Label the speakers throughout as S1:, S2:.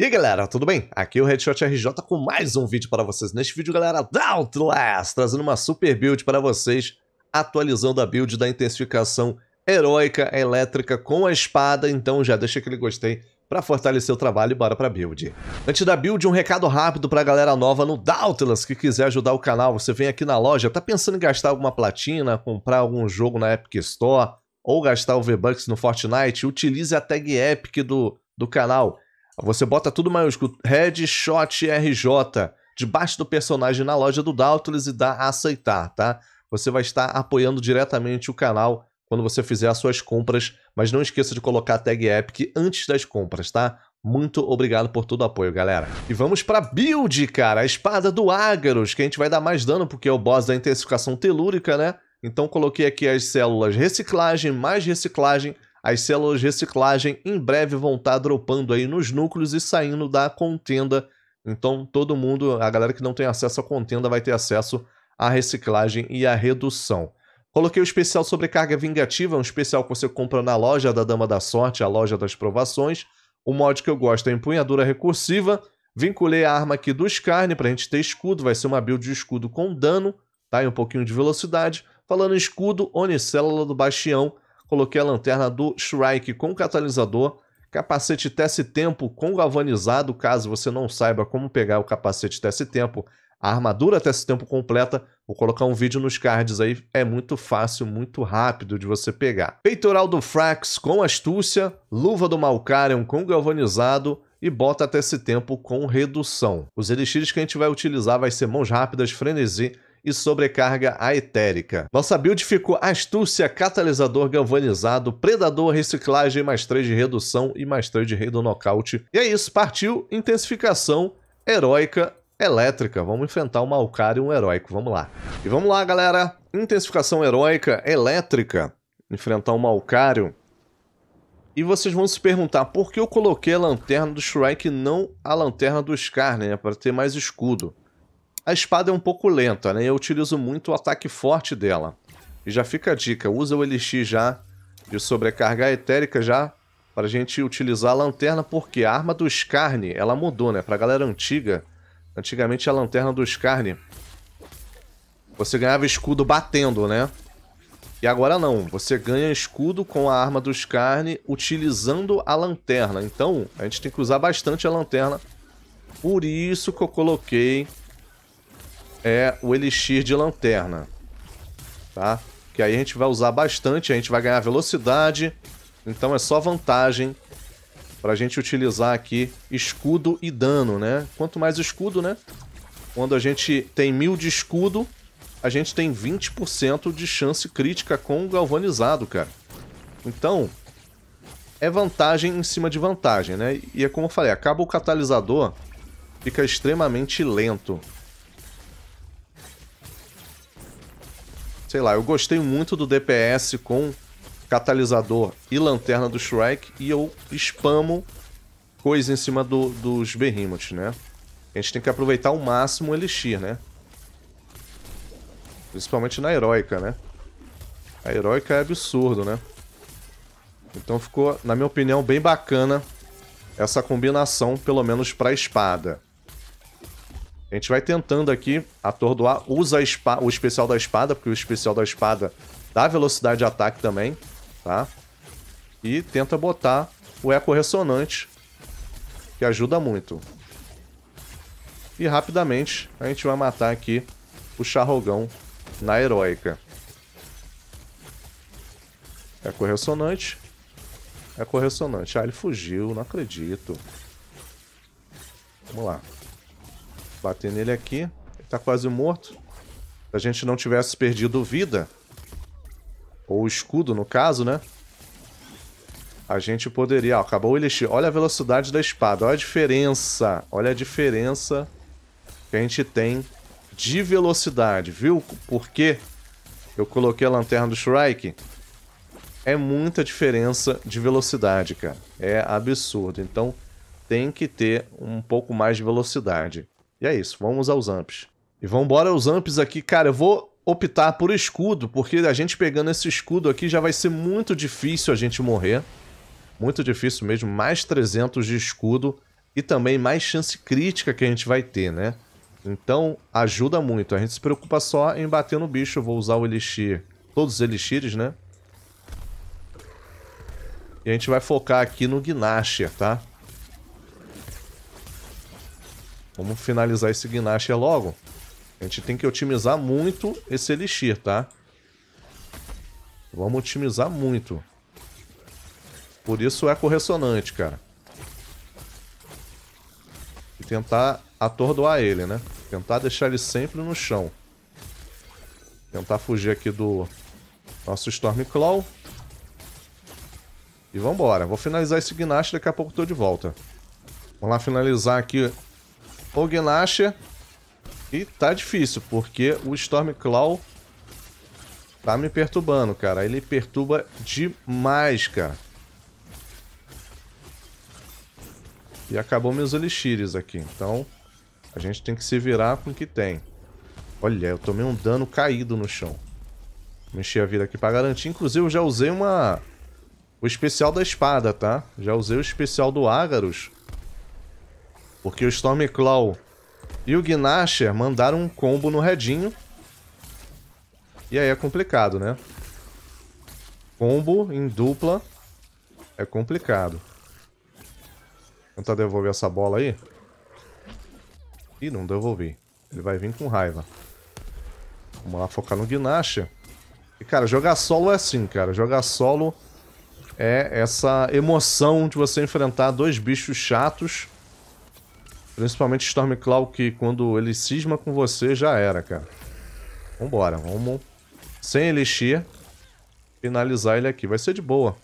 S1: E aí galera, tudo bem? Aqui é o Headshot RJ com mais um vídeo para vocês. Neste vídeo, galera, da Outlast, trazendo uma super build para vocês, atualizando a build da intensificação heróica elétrica com a espada. Então já deixa aquele gostei para fortalecer o trabalho e bora a build. Antes da build, um recado rápido para a galera nova no Dauntless que quiser ajudar o canal. Você vem aqui na loja, tá pensando em gastar alguma platina, comprar algum jogo na Epic Store ou gastar o V-Bucks no Fortnite? Utilize a tag Epic do, do canal. Você bota tudo maiúsculo, headshot RJ, debaixo do personagem na loja do Doubtless e dá a aceitar, tá? Você vai estar apoiando diretamente o canal quando você fizer as suas compras, mas não esqueça de colocar a tag Epic antes das compras, tá? Muito obrigado por todo o apoio, galera. E vamos pra build, cara, a espada do Ágaros, que a gente vai dar mais dano porque é o boss da intensificação telúrica, né? Então coloquei aqui as células reciclagem, mais reciclagem, as células de reciclagem em breve vão estar tá dropando aí nos núcleos e saindo da contenda. Então, todo mundo, a galera que não tem acesso à contenda, vai ter acesso à reciclagem e à redução. Coloquei o um especial sobre carga vingativa, um especial que você compra na loja da Dama da Sorte, a loja das provações. O mod que eu gosto é empunhadura recursiva. Vinculei a arma aqui do Skarne para a gente ter escudo, vai ser uma build de escudo com dano, tá? E um pouquinho de velocidade. Falando em escudo, Onicélula do Bastião Coloquei a lanterna do Shrike com catalisador, capacete tece-tempo com galvanizado, caso você não saiba como pegar o capacete tece-tempo, a armadura tece-tempo completa, vou colocar um vídeo nos cards aí, é muito fácil, muito rápido de você pegar. Peitoral do Frax com astúcia, luva do Malkarion com galvanizado, e bota até esse tempo com redução. Os elixires que a gente vai utilizar vai ser mãos rápidas, frenesi, e sobrecarga aetérica. Nossa build ficou astúcia, catalisador galvanizado, predador, reciclagem, mais 3 de redução e mais 3 de rei do nocaute. E é isso, partiu intensificação heróica elétrica. Vamos enfrentar o Alcari e um heróico, vamos lá. E vamos lá, galera. Intensificação heróica elétrica. Enfrentar o Malcário. E vocês vão se perguntar por que eu coloquei a lanterna do Shrike e não a lanterna do Scar, né? Para ter mais escudo. A espada é um pouco lenta, né? Eu utilizo muito o ataque forte dela. E já fica a dica, usa o elixir já de sobrecarga etérica já para a gente utilizar a lanterna, porque a arma do Scarne, ela mudou, né? Para a galera antiga, antigamente a lanterna do Scarne, você ganhava escudo batendo, né? E agora não, você ganha escudo com a arma do Scarne utilizando a lanterna. Então, a gente tem que usar bastante a lanterna. Por isso que eu coloquei é o Elixir de Lanterna, tá? Que aí a gente vai usar bastante, a gente vai ganhar velocidade, então é só vantagem pra gente utilizar aqui escudo e dano, né? Quanto mais escudo, né? Quando a gente tem mil de escudo, a gente tem 20% de chance crítica com o galvanizado, cara. Então, é vantagem em cima de vantagem, né? E é como eu falei, acaba o catalisador, fica extremamente lento. sei lá, eu gostei muito do DPS com catalisador e lanterna do Shrek e eu spamo coisa em cima do, dos behemoths, né? A gente tem que aproveitar ao máximo o Elixir, né? Principalmente na heroica, né? A heroica é absurdo, né? Então ficou, na minha opinião, bem bacana essa combinação, pelo menos para espada. A gente vai tentando aqui atordoar. Usa o especial da espada, porque o especial da espada dá velocidade de ataque também, tá? E tenta botar o eco ressonante, que ajuda muito. E rapidamente a gente vai matar aqui o charrogão na heróica. Eco ressonante. Eco ressonante. Ah, ele fugiu, não acredito. Vamos lá. Bater nele aqui. Ele tá quase morto. Se a gente não tivesse perdido vida, ou escudo no caso, né? A gente poderia... Ó, acabou o elixir. Olha a velocidade da espada. Olha a diferença. Olha a diferença que a gente tem de velocidade. Viu por eu coloquei a lanterna do Shrike? É muita diferença de velocidade, cara. É absurdo. Então tem que ter um pouco mais de velocidade. E é isso, vamos aos amps. E vamos embora aos amps aqui, cara, eu vou optar por escudo, porque a gente pegando esse escudo aqui já vai ser muito difícil a gente morrer. Muito difícil mesmo, mais 300 de escudo e também mais chance crítica que a gente vai ter, né? Então ajuda muito, a gente se preocupa só em bater no bicho, eu vou usar o elixir, todos os elixires, né? E a gente vai focar aqui no Gnasher, tá? Vamos finalizar esse Gnash logo. A gente tem que otimizar muito esse Elixir, tá? Vamos otimizar muito. Por isso é corressonante, cara. E tentar atordoar ele, né? Tentar deixar ele sempre no chão. Tentar fugir aqui do nosso Stormclaw. E vambora. Vou finalizar esse Gnash daqui a pouco eu tô de volta. Vamos lá finalizar aqui Ognacha. E tá difícil, porque o Stormclaw tá me perturbando, cara. Ele perturba demais, cara. E acabou meus elixires aqui, então a gente tem que se virar com o que tem. Olha, eu tomei um dano caído no chão. Mexi a vida aqui pra garantir. Inclusive, eu já usei uma... O especial da espada, tá? Já usei o especial do Ágaros porque o Stormclaw e o Gnasher mandaram um combo no redinho. E aí é complicado, né? Combo em dupla é complicado. Tentar tá, devolver essa bola aí. Ih, não devolvi. Ele vai vir com raiva. Vamos lá focar no Gnasher. E, cara, jogar solo é assim, cara. Jogar solo é essa emoção de você enfrentar dois bichos chatos Principalmente Stormclaw, que quando ele cisma com você, já era, cara. Vambora, vamos... Sem elixir, finalizar ele aqui. Vai ser de boa.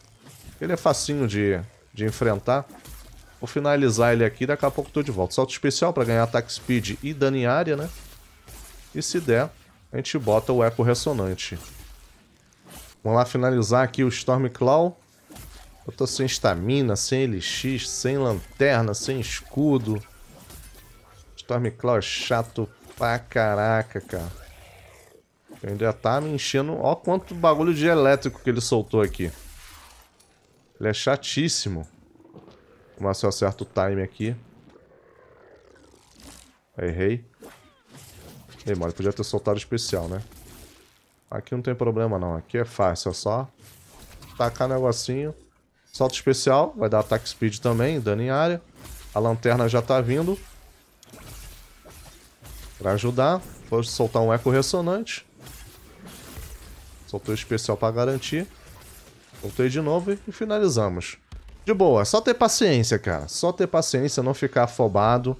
S1: Ele é facinho de, de enfrentar. Vou finalizar ele aqui e daqui a pouco tô de volta. Salto especial para ganhar ataque speed e dano em área, né? E se der, a gente bota o eco ressonante. Vamos lá finalizar aqui o Stormclaw. Eu tô sem estamina, sem elixir, sem lanterna, sem escudo. Stormclaw é chato pra caraca, cara. Ele ainda tá me enchendo... Ó quanto bagulho de elétrico que ele soltou aqui. Ele é chatíssimo. se eu acerto o time aqui. Errei. Ei, mano, podia ter soltado especial, né? Aqui não tem problema, não. Aqui é fácil, é só tacar negocinho. Solta especial, vai dar ataque speed também, dano em área. A lanterna já tá vindo. Pra ajudar, posso soltar um eco ressonante. Soltou especial pra garantir. Soltei de novo e finalizamos. De boa, só ter paciência, cara. Só ter paciência, não ficar afobado.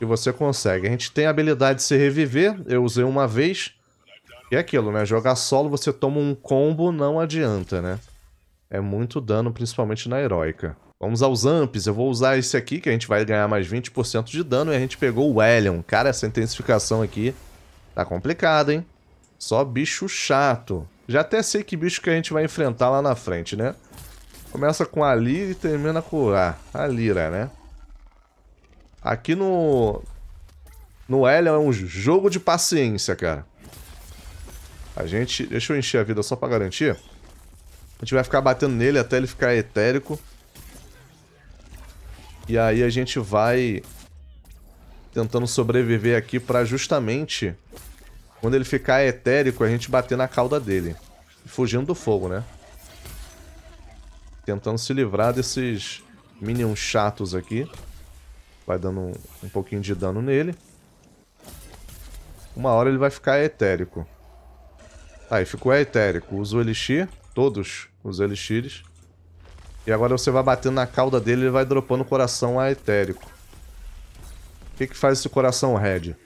S1: E você consegue. A gente tem a habilidade de se reviver. Eu usei uma vez. E é aquilo, né? Jogar solo, você toma um combo, não adianta, né? é muito dano, principalmente na heróica. Vamos aos amps, eu vou usar esse aqui, que a gente vai ganhar mais 20% de dano, e a gente pegou o Elion. Cara, essa intensificação aqui tá complicada, hein? Só bicho chato. Já até sei que bicho que a gente vai enfrentar lá na frente, né? Começa com a Lira e termina com a, a Lira, né? Aqui no... No Elion é um jogo de paciência, cara. A gente... Deixa eu encher a vida só pra garantir. A gente vai ficar batendo nele até ele ficar etérico. E aí a gente vai tentando sobreviver aqui para justamente quando ele ficar etérico a gente bater na cauda dele. Fugindo do fogo, né? Tentando se livrar desses minions chatos aqui. Vai dando um, um pouquinho de dano nele. Uma hora ele vai ficar etérico. Aí, ficou etérico. Usa o elixir todos os elixires. E agora você vai batendo na cauda dele e ele vai dropando o coração etérico. O que, que faz esse coração, Red?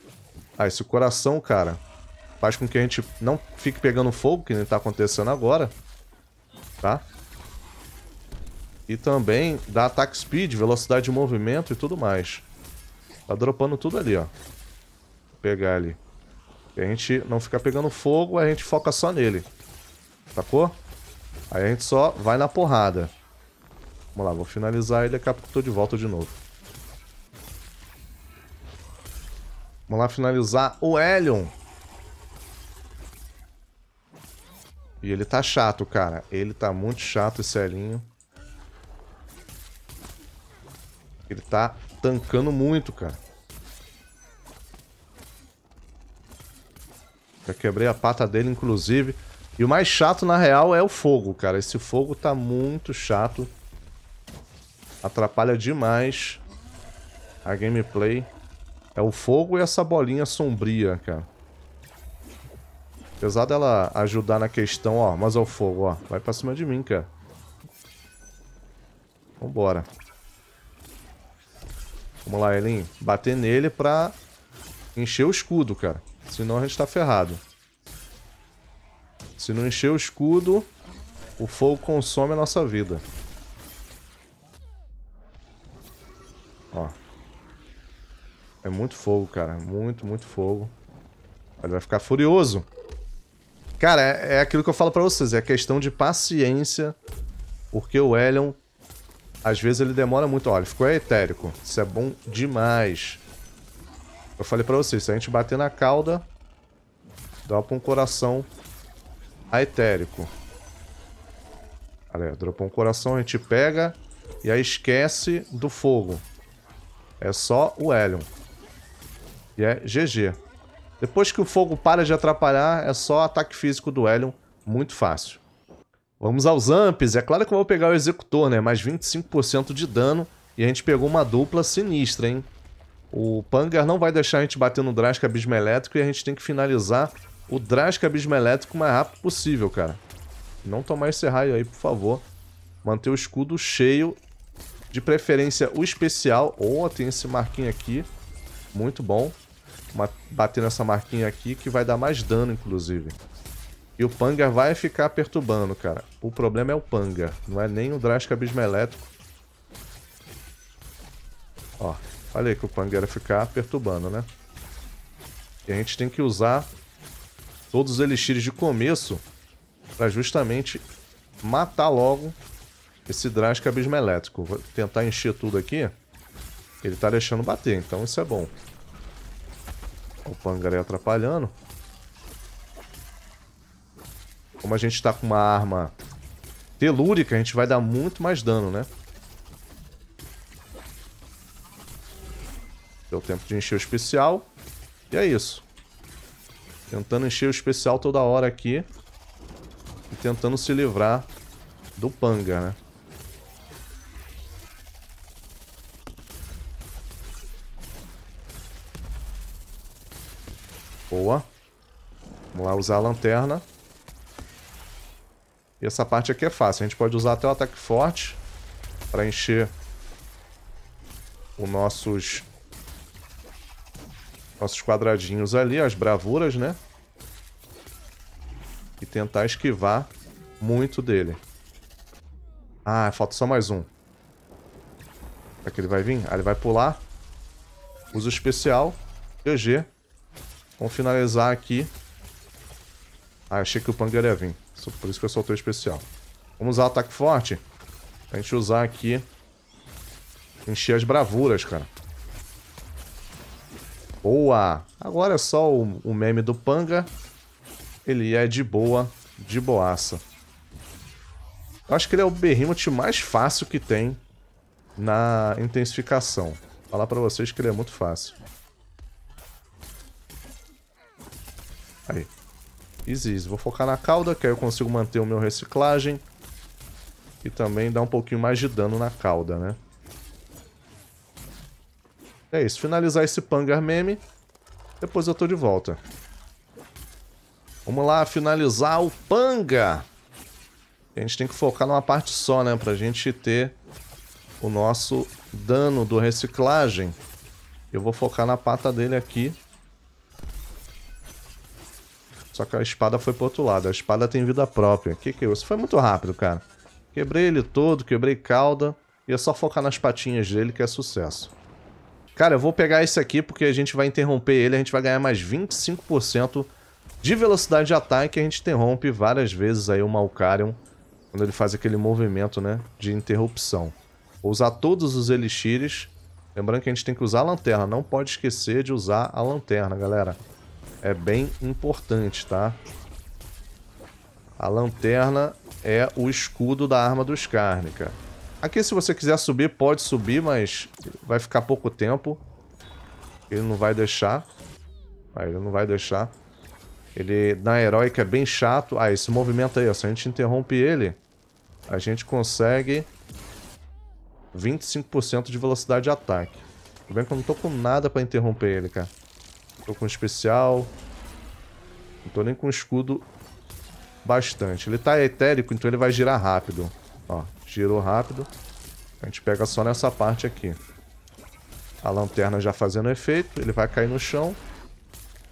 S1: Ah, esse coração, cara, faz com que a gente não fique pegando fogo, que nem tá acontecendo agora. Tá? E também dá ataque speed, velocidade de movimento e tudo mais. Tá dropando tudo ali, ó. Vou pegar ali. E a gente não fica pegando fogo, a gente foca só nele. Sacou? Aí a gente só vai na porrada. Vamos lá, vou finalizar ele e tô de volta de novo. Vamos lá finalizar o Helion. E ele tá chato, cara. Ele tá muito chato, esse Helinho. Ele tá tancando muito, cara. Já quebrei a pata dele, inclusive. E o mais chato, na real, é o fogo, cara. Esse fogo tá muito chato. Atrapalha demais a gameplay. É o fogo e essa bolinha sombria, cara. Apesar dela ajudar na questão, ó. Mas é o fogo, ó. Vai pra cima de mim, cara. Vambora. Vamos lá, Elin. Bater nele pra encher o escudo, cara. Senão a gente tá ferrado. Se não encher o escudo, o fogo consome a nossa vida. Ó. É muito fogo, cara. Muito, muito fogo. Ele vai ficar furioso. Cara, é, é aquilo que eu falo pra vocês. É questão de paciência. Porque o Elion, às vezes, ele demora muito. Olha, ficou etérico. Isso é bom demais. Eu falei pra vocês, se a gente bater na cauda, dá pra um coração a etérico. Olha, dropou um coração, a gente pega e aí esquece do fogo. É só o Helion. E é GG. Depois que o fogo para de atrapalhar, é só ataque físico do Helion, muito fácil. Vamos aos amps. É claro que eu vou pegar o executor, né? Mais 25% de dano. E a gente pegou uma dupla sinistra, hein? O Pangar não vai deixar a gente bater no Drasca Abismo Elétrico e a gente tem que finalizar o Drastic abismo elétrico o mais rápido possível, cara. Não tomar esse raio aí, por favor. Manter o escudo cheio. De preferência, o especial. ou oh, tem esse marquinho aqui. Muito bom. Bater nessa marquinha aqui, que vai dar mais dano, inclusive. E o panga vai ficar perturbando, cara. O problema é o panga, Não é nem o Drastic abismo elétrico. Ó, falei que o panga ia ficar perturbando, né? E a gente tem que usar todos os elixires de começo para justamente matar logo esse Drask Abismo Elétrico. Vou tentar encher tudo aqui. Ele tá deixando bater, então isso é bom. O Pangaré atrapalhando. Como a gente tá com uma arma telúrica, a gente vai dar muito mais dano, né? Deu tempo de encher o especial. E é isso. Tentando encher o especial toda hora aqui. E tentando se livrar do panga, né? Boa. Vamos lá usar a lanterna. E essa parte aqui é fácil. A gente pode usar até o ataque forte para encher os nossos nossos quadradinhos ali, as bravuras, né? E tentar esquivar muito dele. Ah, falta só mais um. Será que ele vai vir? Ah, ele vai pular. Usa o especial. GG. Vamos finalizar aqui. Ah, achei que o Pangar ia vir. Por isso que eu soltei o especial. Vamos usar o ataque forte. Pra gente usar aqui. Encher as bravuras, cara. Boa! Agora é só o, o meme do Panga. Ele é de boa, de boaça. Eu acho que ele é o Behemoth mais fácil que tem na intensificação. Vou falar pra vocês que ele é muito fácil. Aí. Easy, easy. Vou focar na cauda, que aí eu consigo manter o meu reciclagem. E também dar um pouquinho mais de dano na cauda, né? É isso, finalizar esse Pangar meme. Depois eu tô de volta. Vamos lá, finalizar o Panga. A gente tem que focar numa parte só, né? Pra gente ter o nosso dano do reciclagem. Eu vou focar na pata dele aqui. Só que a espada foi pro outro lado. A espada tem vida própria. Que que é isso? Foi muito rápido, cara. Quebrei ele todo, quebrei cauda. E é só focar nas patinhas dele que é sucesso. Cara, eu vou pegar esse aqui porque a gente vai interromper ele, a gente vai ganhar mais 25% de velocidade de ataque. A gente interrompe várias vezes aí o Malkarion quando ele faz aquele movimento, né, de interrupção. Vou usar todos os elixires. Lembrando que a gente tem que usar a lanterna. Não pode esquecer de usar a lanterna, galera. É bem importante, tá? A lanterna é o escudo da arma do Skárnica. Aqui se você quiser subir, pode subir, mas vai ficar pouco tempo. Ele não vai deixar. Ah, ele não vai deixar. Ele, na heróica, é bem chato. Ah, esse movimento aí, ó. Se a gente interrompe ele, a gente consegue 25% de velocidade de ataque. Tudo bem que eu não tô com nada pra interromper ele, cara. Tô com especial. Não tô nem com escudo bastante. Ele tá etérico, então ele vai girar rápido. Ó, girou rápido. A gente pega só nessa parte aqui. A lanterna já fazendo efeito, ele vai cair no chão.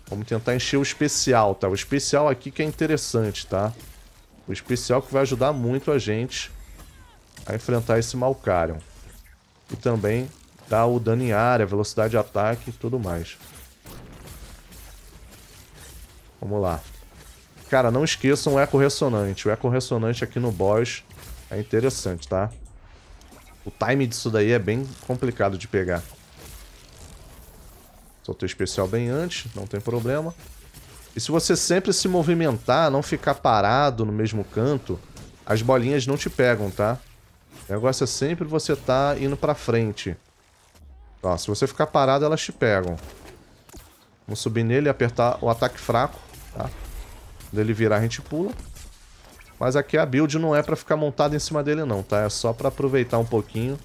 S1: Vamos tentar encher o especial, tá? O especial aqui que é interessante, tá? O especial que vai ajudar muito a gente a enfrentar esse Malcarion. E também dá o dano em área, velocidade de ataque e tudo mais. Vamos lá. Cara, não esqueçam o eco ressonante. O eco ressonante aqui no boss é interessante, tá? O time disso daí é bem complicado de pegar. Soltei especial bem antes, não tem problema. E se você sempre se movimentar, não ficar parado no mesmo canto, as bolinhas não te pegam, tá? O negócio é sempre você tá indo pra frente. Ó, se você ficar parado, elas te pegam. Vamos subir nele e apertar o ataque fraco, tá? Quando ele virar, a gente pula. Mas aqui a build não é para ficar montada em cima dele não, tá? É só para aproveitar um pouquinho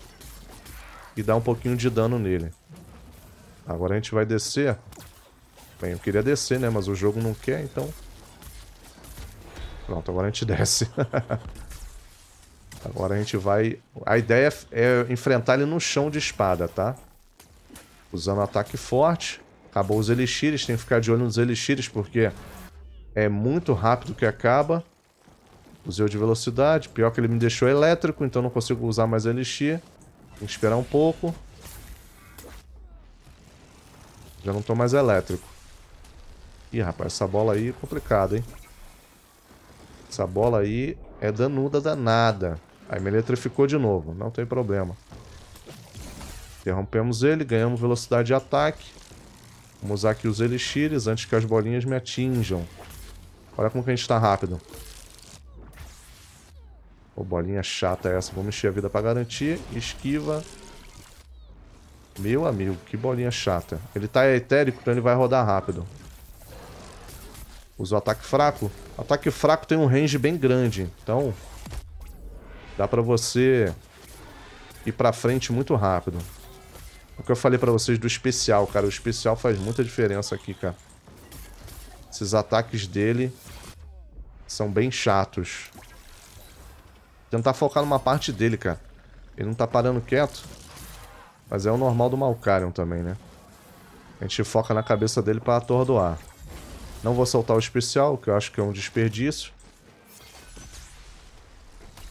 S1: e dar um pouquinho de dano nele. Agora a gente vai descer. Bem, eu queria descer, né? Mas o jogo não quer, então... Pronto, agora a gente desce. agora a gente vai... A ideia é enfrentar ele no chão de espada, tá? Usando ataque forte. Acabou os elixires, tem que ficar de olho nos elixires, porque é muito rápido que acaba usei o de velocidade. Pior que ele me deixou elétrico, então não consigo usar mais elixir. Tem que esperar um pouco. Já não tô mais elétrico. Ih, rapaz, essa bola aí é complicada, hein? Essa bola aí é danuda danada. Aí me eletrificou de novo, não tem problema. Interrompemos ele, ganhamos velocidade de ataque. Vamos usar aqui os elixires antes que as bolinhas me atinjam. Olha como que a gente tá rápido. Pô, bolinha chata essa. Vou mexer a vida pra garantir. Esquiva. Meu amigo, que bolinha chata. Ele tá etérico, então ele vai rodar rápido. Usa o ataque fraco. ataque fraco tem um range bem grande, então... Dá pra você ir pra frente muito rápido. É o que eu falei pra vocês do especial, cara. O especial faz muita diferença aqui, cara. Esses ataques dele são bem chatos. Tentar focar numa parte dele, cara. Ele não tá parando quieto. Mas é o normal do Malkarion também, né? A gente foca na cabeça dele pra atordoar. Não vou soltar o especial, que eu acho que é um desperdício.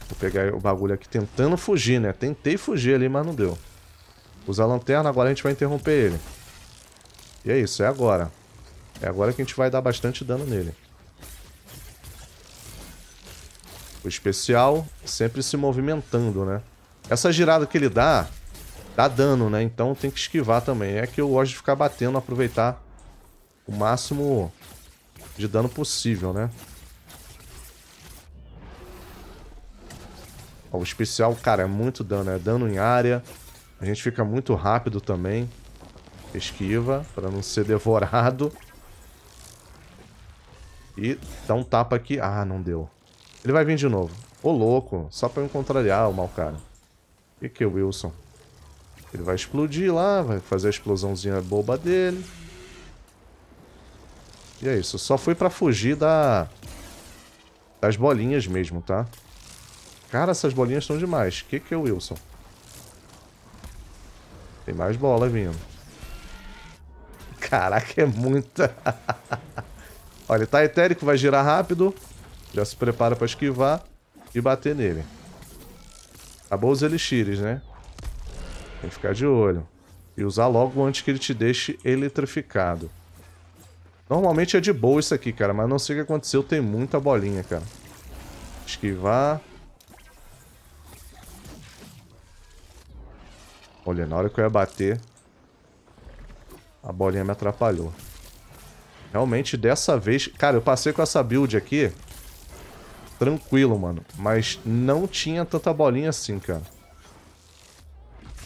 S1: Vou pegar o bagulho aqui tentando fugir, né? Tentei fugir ali, mas não deu. Usar a lanterna, agora a gente vai interromper ele. E é isso, é agora. É agora que a gente vai dar bastante dano nele. O especial sempre se movimentando, né? Essa girada que ele dá, dá dano, né? Então tem que esquivar também. É que eu gosto de ficar batendo, aproveitar o máximo de dano possível, né? Ó, o especial, cara, é muito dano. É dano em área. A gente fica muito rápido também. Esquiva para não ser devorado. E dá um tapa aqui. Ah, não deu. Ele vai vir de novo. Ô, louco. Só pra eu contrariar o mau cara. E que, é Wilson? Ele vai explodir lá, vai fazer a explosãozinha boba dele. E é isso. Só foi pra fugir da... Das bolinhas mesmo, tá? Cara, essas bolinhas são demais. Que que é, Wilson? Tem mais bola vindo. Caraca, é muita. Olha, ele tá etérico, vai girar rápido. Já se prepara pra esquivar e bater nele. Acabou os elixires, né? Tem que ficar de olho. E usar logo antes que ele te deixe eletrificado. Normalmente é de boa isso aqui, cara. Mas não sei o que aconteceu. Tem muita bolinha, cara. Esquivar. Olha, na hora que eu ia bater, a bolinha me atrapalhou. Realmente, dessa vez... Cara, eu passei com essa build aqui tranquilo, mano. Mas não tinha tanta bolinha assim, cara.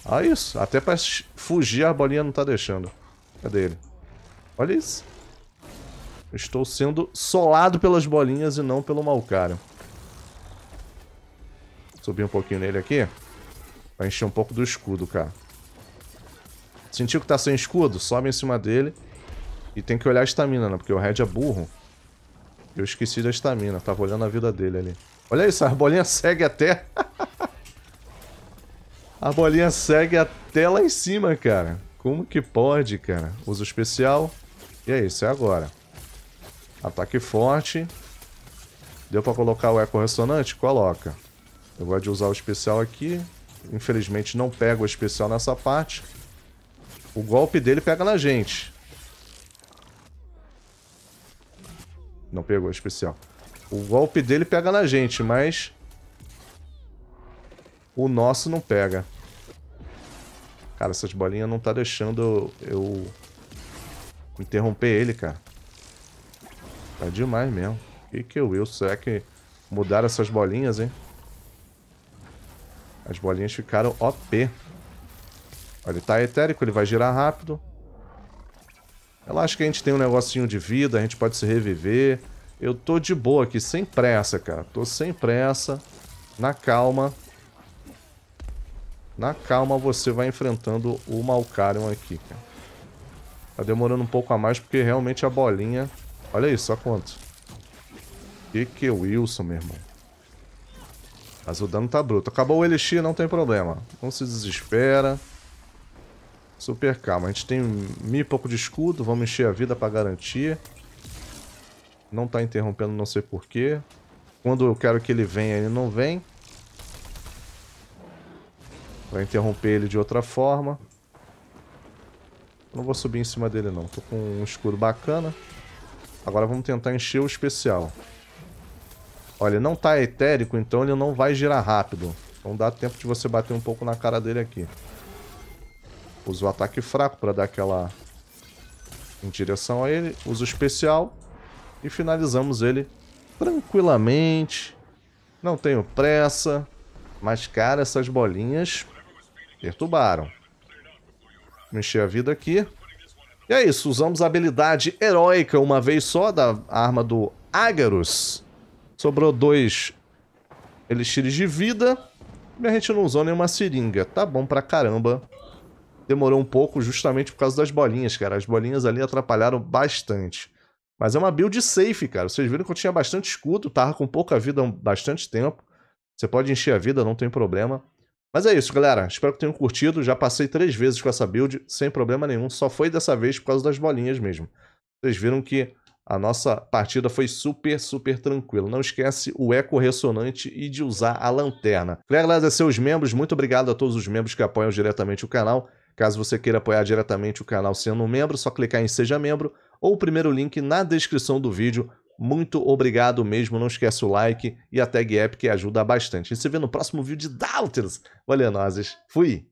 S1: Ah, isso. Até pra fugir a bolinha não tá deixando. Cadê ele? Olha isso. Estou sendo solado pelas bolinhas e não pelo Malcário. Subir um pouquinho nele aqui. Pra encher um pouco do escudo, cara. Sentiu que tá sem escudo? Sobe em cima dele. E tem que olhar a estamina, né? Porque o Red é burro. Eu esqueci da estamina, tava olhando a vida dele ali. Olha isso, a bolinha segue até... a bolinha segue até lá em cima, cara. Como que pode, cara? Uso especial. E é isso, é agora. Ataque forte. Deu pra colocar o eco ressonante? Coloca. Eu gosto de usar o especial aqui. Infelizmente não pega o especial nessa parte. O golpe dele pega na gente. Não pegou, é especial. O golpe dele pega na gente, mas... O nosso não pega. Cara, essas bolinhas não tá deixando eu... Interromper ele, cara. Tá demais mesmo. Que que eu, Will Será que mudaram essas bolinhas, hein? As bolinhas ficaram OP. Olha, ele tá etérico, ele vai girar rápido. Ela acha que a gente tem um negocinho de vida, a gente pode se reviver. Eu tô de boa aqui, sem pressa, cara. Tô sem pressa, na calma. Na calma você vai enfrentando o Malcarion aqui, cara. Tá demorando um pouco a mais porque realmente a bolinha... Olha isso, só quanto. Que que Wilson, meu irmão. Mas o dano tá bruto. Acabou o Elixir, não tem problema. Não se desespera. Super calma. A gente tem mil e pouco de escudo. Vamos encher a vida para garantir. Não tá interrompendo, não sei porquê. Quando eu quero que ele venha, ele não vem. Vai interromper ele de outra forma. Não vou subir em cima dele, não. Tô com um escudo bacana. Agora vamos tentar encher o especial. Olha, ele não tá etérico, então ele não vai girar rápido. Então dá tempo de você bater um pouco na cara dele aqui. Usa o ataque fraco para dar aquela em direção a ele. Usa o especial e finalizamos ele tranquilamente. Não tenho pressa, mas cara, essas bolinhas perturbaram. Mexer a vida aqui. E é isso, usamos a habilidade heróica uma vez só da arma do Agarus. Sobrou dois elixires de vida. E a gente não usou nenhuma seringa. Tá bom pra caramba demorou um pouco justamente por causa das bolinhas, cara. As bolinhas ali atrapalharam bastante. Mas é uma build safe, cara. Vocês viram que eu tinha bastante escudo, tava com pouca vida há bastante tempo. Você pode encher a vida, não tem problema. Mas é isso, galera. Espero que tenham curtido. Já passei três vezes com essa build, sem problema nenhum. Só foi dessa vez por causa das bolinhas mesmo. Vocês viram que a nossa partida foi super, super tranquila. Não esquece o eco ressonante e de usar a lanterna. Queria agradecer é os membros. Muito obrigado a todos os membros que apoiam diretamente o canal. Caso você queira apoiar diretamente o canal sendo um membro, só clicar em Seja Membro ou o primeiro link na descrição do vídeo. Muito obrigado mesmo, não esquece o like e a tag app que ajuda bastante. A gente se vê no próximo vídeo de Doubters. Valeu, nozes. Fui!